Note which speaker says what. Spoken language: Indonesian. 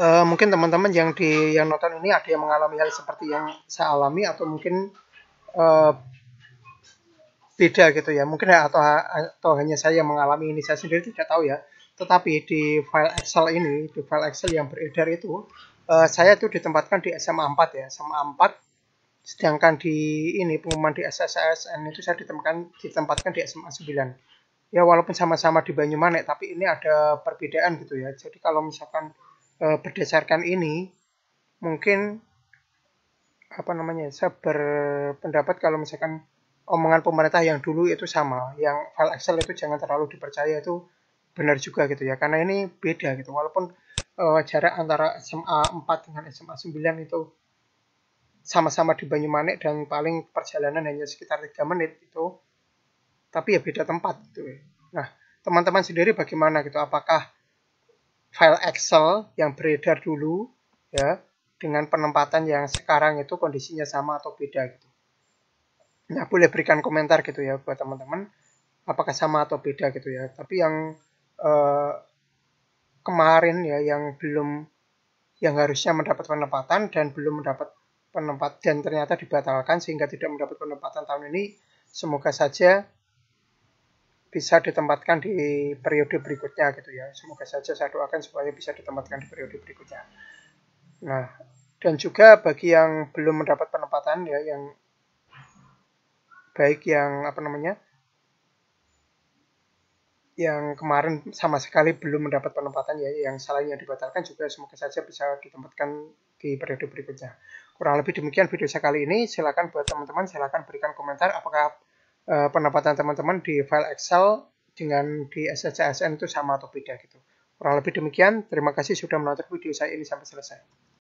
Speaker 1: uh, mungkin teman-teman yang di yang nonton ini ada yang mengalami hal seperti yang saya alami atau mungkin uh, beda gitu ya mungkin ya atau atau hanya saya yang mengalami ini saya sendiri tidak tahu ya tetapi di file Excel ini di file Excel yang beredar itu uh, saya itu ditempatkan di SMA 4 ya SMA 4 sedangkan di ini pengumuman di SSSN itu saya ditempatkan ditempatkan di SMA 9 ya walaupun sama-sama di Banyumanek tapi ini ada perbedaan gitu ya jadi kalau misalkan e, berdasarkan ini mungkin apa namanya saya berpendapat kalau misalkan omongan pemerintah yang dulu itu sama yang file Excel itu jangan terlalu dipercaya itu benar juga gitu ya karena ini beda gitu walaupun e, jarak antara SMA 4 dengan SMA 9 itu sama-sama di Banyumanik dan paling perjalanan hanya sekitar 3 menit itu tapi ya beda tempat gitu ya. Nah, teman-teman sendiri bagaimana gitu? Apakah file Excel yang beredar dulu ya dengan penempatan yang sekarang itu kondisinya sama atau beda gitu. Nah, boleh berikan komentar gitu ya buat teman-teman apakah sama atau beda gitu ya. Tapi yang eh, kemarin ya yang belum yang harusnya mendapat penempatan dan belum mendapat penempatan dan ternyata dibatalkan sehingga tidak mendapat penempatan tahun ini semoga saja bisa ditempatkan di periode berikutnya gitu ya. Semoga saja saya doakan supaya bisa ditempatkan di periode berikutnya. Nah, dan juga bagi yang belum mendapat penempatan ya yang baik yang apa namanya? yang kemarin sama sekali belum mendapat penempatan ya yang salahnya dibatalkan juga semoga saja bisa ditempatkan di periode berikutnya. Kurang lebih demikian video saya kali ini. Silakan buat teman-teman silakan berikan komentar apakah Eh, pendapatan teman-teman di file Excel dengan di SSCSN itu sama atau beda gitu. Kurang lebih demikian, terima kasih sudah menonton video saya ini sampai selesai.